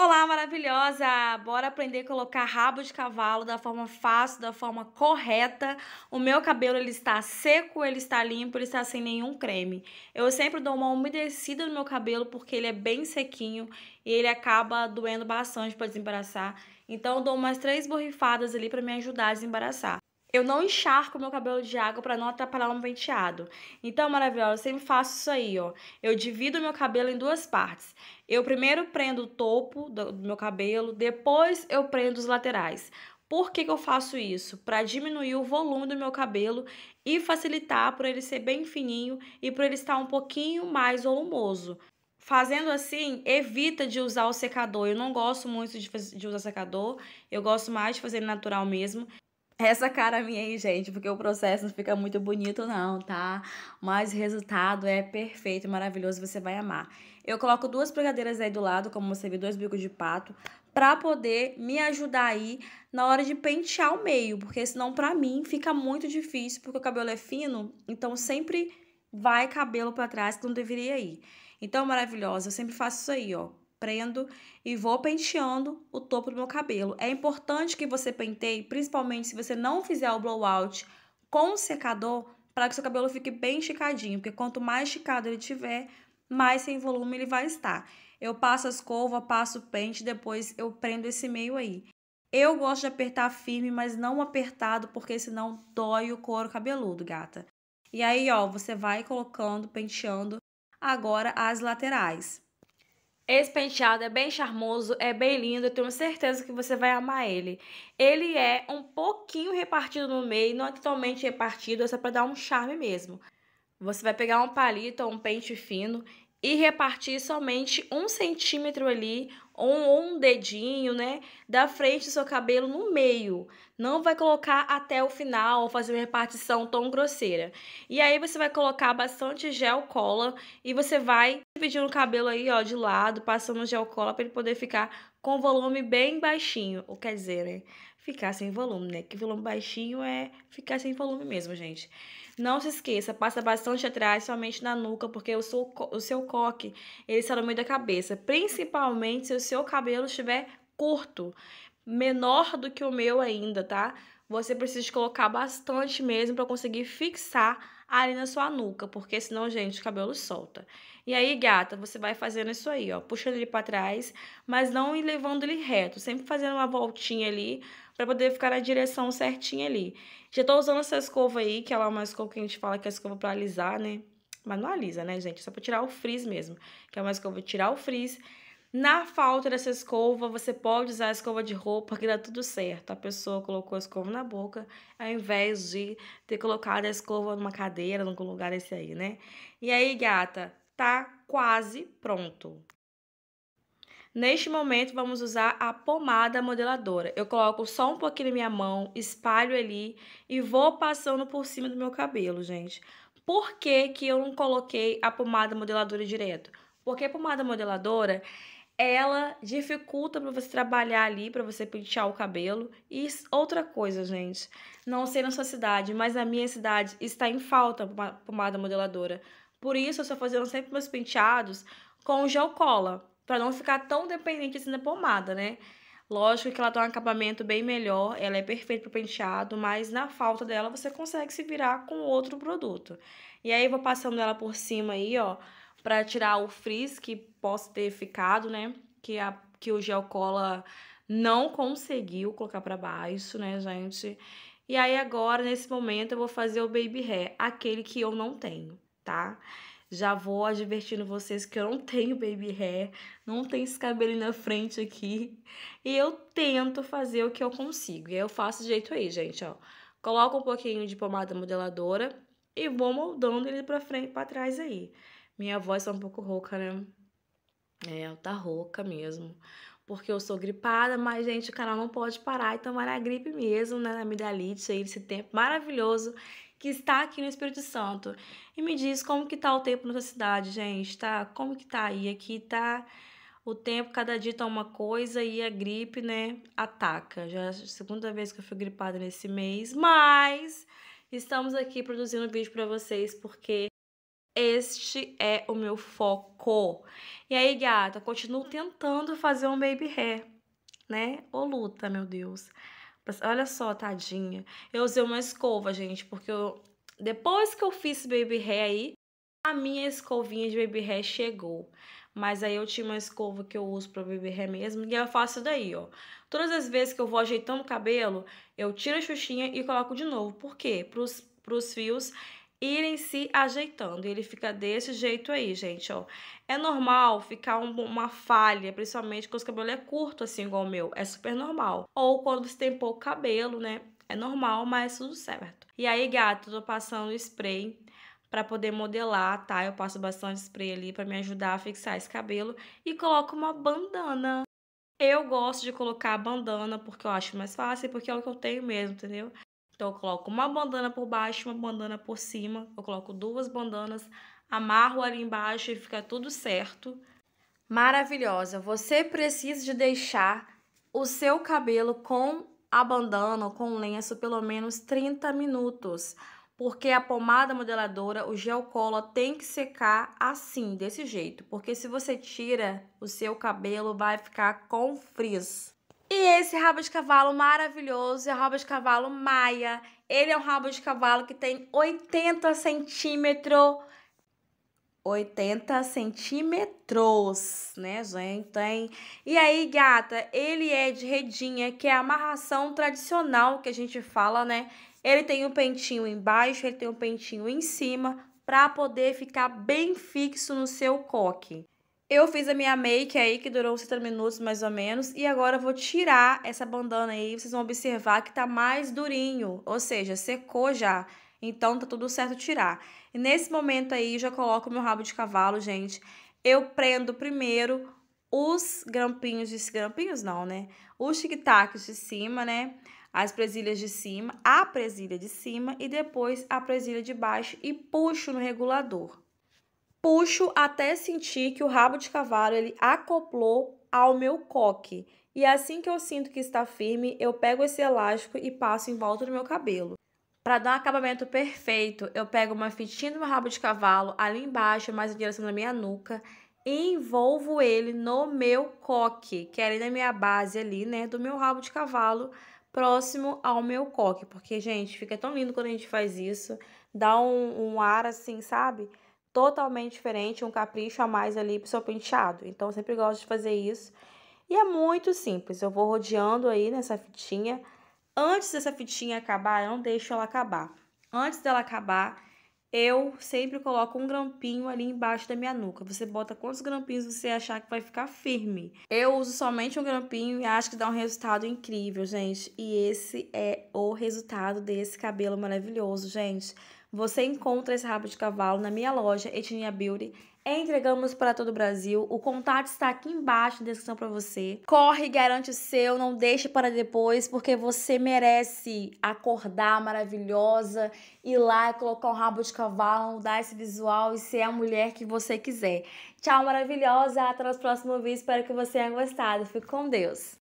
Olá, maravilhosa! Bora aprender a colocar rabo de cavalo da forma fácil, da forma correta. O meu cabelo ele está seco, ele está limpo, ele está sem nenhum creme. Eu sempre dou uma umedecida no meu cabelo porque ele é bem sequinho e ele acaba doendo bastante para desembaraçar. Então eu dou umas três borrifadas ali para me ajudar a desembaraçar eu não encharco meu cabelo de água para não atrapalhar um penteado. Então, maravilhosa, eu sempre faço isso aí, ó. Eu divido meu cabelo em duas partes. Eu primeiro prendo o topo do, meu cabelo, depois eu prendo os laterais. Por que, que eu faço isso? Para diminuir o volume do meu cabelo e facilitar por ele ser bem fininho e por ele estar um pouquinho mais volumoso. Fazendo assim, evita de usar o secador. Eu não gosto muito de, de usar secador, eu gosto mais de fazer natural mesmo essa cara minha aí, gente, porque o processo não fica muito bonito, não, tá? Mas o resultado é perfeito, maravilhoso, você vai amar. Eu coloco duas pregadeiras aí do lado, como você viu, dois bicos de pato, pra poder me ajudar aí na hora de pentear o meio, porque senão pra mim fica muito difícil, porque o cabelo é fino, então sempre vai cabelo para trás que não deveria ir. Então, maravilhosa, eu sempre faço isso aí, ó prendo e vou penteando o topo do meu cabelo. É importante que você penteie, principalmente se você não fizer o blowout com o secador, para que seu cabelo fique bem esticadinho, porque quanto mais esticado ele tiver, mais sem volume ele vai estar. Eu passo a escova, passo o pente, depois eu prendo esse meio aí. Eu gosto de apertar firme, mas não apertado, porque senão dói o couro cabeludo, gata. E aí, ó, você vai colocando, penteando agora as laterais. Esse penteado é bem charmoso, é bem lindo, eu tenho certeza que você vai amar ele. Ele é um pouquinho repartido no meio, não é totalmente repartido, é só para dar um charme mesmo. Você vai pegar um palito ou um pente fino e repartir somente um centímetro ali, ou um dedinho, né, da frente do seu cabelo no meio. Não vai colocar até o final, ou fazer uma repartição tão grosseira. E aí você vai colocar bastante gel cola e você vai dividindo o cabelo aí, ó, de lado, passando gel cola para ele poder ficar com volume bem baixinho, ou quer dizer, né, ficar sem volume, né, que volume baixinho é ficar sem volume mesmo, gente. Não se esqueça, passa bastante atrás, somente na nuca, porque o seu, o seu coque, ele está no meio da cabeça. Principalmente se o seu cabelo estiver curto, menor do que o meu ainda, tá? Você precisa colocar bastante mesmo para conseguir fixar ali na sua nuca, porque senão, gente, o cabelo solta. E aí, gata, você vai fazendo isso aí, ó, puxando ele para trás, mas não levando ele reto, sempre fazendo uma voltinha ali para poder ficar na direção certinha ali. Já tô usando essa escova aí, que ela é uma escova que a gente fala que é escova para alisar, né? Mas não alisa, né, gente? Só para tirar o frizz mesmo, que é uma escova tirar o frizz. Na falta dessa escova, você pode usar a escova de roupa, que dá tudo certo. A pessoa colocou a escova na boca, ao invés de ter colocado a escova numa cadeira, num lugar desse aí, né? E aí, gata, tá quase pronto. Neste momento, vamos usar a pomada modeladora. Eu coloco só um pouquinho na minha mão, espalho ali e vou passando por cima do meu cabelo, gente. Por que, que eu não coloquei a pomada modeladora direto? Porque a pomada modeladora, ela dificulta para você trabalhar ali, para você pentear o cabelo. E outra coisa, gente, não sei na sua cidade, mas na minha cidade está em falta a pomada modeladora. Por isso, eu estou fazendo sempre meus penteados com gel cola para não ficar tão dependente assim da pomada, né? Lógico que ela tem um acabamento bem melhor, ela é perfeita para penteado, mas na falta dela você consegue se virar com outro produto. E aí eu vou passando ela por cima aí, ó, para tirar o frizz que possa ter ficado, né? Que, a, que o gel cola não conseguiu colocar para baixo, né, gente? E aí agora, nesse momento, eu vou fazer o baby hair, aquele que eu não tenho, Tá? Já vou advertindo vocês que eu não tenho baby hair, não tenho esse cabelo na frente aqui. E eu tento fazer o que eu consigo. E eu faço do jeito aí, gente, ó. Coloco um pouquinho de pomada modeladora e vou moldando ele pra frente, pra trás aí. Minha voz tá um pouco rouca, né? É, tá rouca mesmo. Porque eu sou gripada, mas, gente, o canal não pode parar, então tomar na gripe mesmo, né? Na amidalite aí, esse tempo maravilhoso que está aqui no Espírito Santo. E me diz como que tá o tempo na sua cidade, gente, tá? Como que tá aí? Aqui tá o tempo, cada dia tá uma coisa e a gripe, né, ataca. Já é a segunda vez que eu fui gripada nesse mês, mas estamos aqui produzindo vídeo para vocês porque este é o meu foco. E aí, gata, continuo tentando fazer um baby hair, né? Ô luta, meu Deus. Olha só, tadinha. Eu usei uma escova, gente, porque eu... depois que eu fiz baby hair aí, a minha escovinha de baby hair chegou. Mas aí eu tinha uma escova que eu uso pra baby hair mesmo, e eu faço daí, ó. Todas as vezes que eu vou ajeitando o cabelo, eu tiro a xuxinha e coloco de novo. Por quê? Pros, pros fios irem se ajeitando. E ele fica desse jeito aí, gente, ó. É normal ficar um, uma falha, principalmente quando o cabelo é curto, assim, igual o meu. É super normal. Ou quando você tem pouco cabelo, né? É normal, mas tudo certo. E aí, gato, eu tô passando spray para poder modelar, tá? Eu passo bastante spray ali para me ajudar a fixar esse cabelo e coloco uma bandana. Eu gosto de colocar a bandana porque eu acho mais fácil, porque é o que eu tenho mesmo, entendeu? Então eu coloco uma bandana por baixo, uma bandana por cima, eu coloco duas bandanas, amarro ali embaixo e fica tudo certo. Maravilhosa! Você precisa de deixar o seu cabelo com a bandana ou com o lenço pelo menos 30 minutos, porque a pomada modeladora, o gel cola tem que secar assim, desse jeito, porque se você tira o seu cabelo vai ficar com frizz. E esse é rabo de cavalo maravilhoso é o rabo de cavalo maia. Ele é um rabo de cavalo que tem 80 centímetros. 80 centímetros, né, gente? Tem. E aí, gata, ele é de redinha, que é a amarração tradicional que a gente fala, né? Ele tem um pentinho embaixo, ele tem um pentinho em cima, para poder ficar bem fixo no seu coque. Eu fiz a minha make aí, que durou 30 minutos mais ou menos. E agora eu vou tirar essa bandana aí. Vocês vão observar que tá mais durinho. Ou seja, secou já. Então tá tudo certo tirar. E nesse momento aí, já coloco meu rabo de cavalo, gente. Eu prendo primeiro os grampinhos de... Grampinhos não, né? Os tic-tacs de cima, né? As presilhas de cima, a presilha de cima e depois a presilha de baixo e puxo no regulador puxo até sentir que o rabo de cavalo ele acoplou ao meu coque. E assim que eu sinto que está firme, eu pego esse elástico e passo em volta do meu cabelo. Para dar um acabamento perfeito, eu pego uma fitinha do meu rabo de cavalo ali embaixo, mais em direção da minha nuca, e envolvo ele no meu coque, que é ali na minha base ali, né, do meu rabo de cavalo, próximo ao meu coque. Porque, gente, fica tão lindo quando a gente faz isso, dá um, um ar assim, sabe? totalmente diferente, um capricho a mais ali pro seu penteado. Então, eu sempre gosto de fazer isso. E é muito simples, eu vou rodeando aí nessa fitinha. Antes dessa fitinha acabar, eu não deixo ela acabar. Antes dela acabar, eu sempre coloco um grampinho ali embaixo da minha nuca. Você bota quantos grampinhos você achar que vai ficar firme. Eu uso somente um grampinho e acho que dá um resultado incrível, gente. E esse é o resultado desse cabelo maravilhoso, gente. Você encontra esse rabo de cavalo na minha loja Etnia Beauty. Entregamos para todo o Brasil. O contato está aqui embaixo na descrição para você. Corre, garante o seu, não deixe para depois, porque você merece acordar maravilhosa, ir lá e colocar um rabo de cavalo, mudar esse visual e ser a mulher que você quiser. Tchau, maravilhosa! Até o próximo vídeo. Espero que você tenha gostado. Fique com Deus.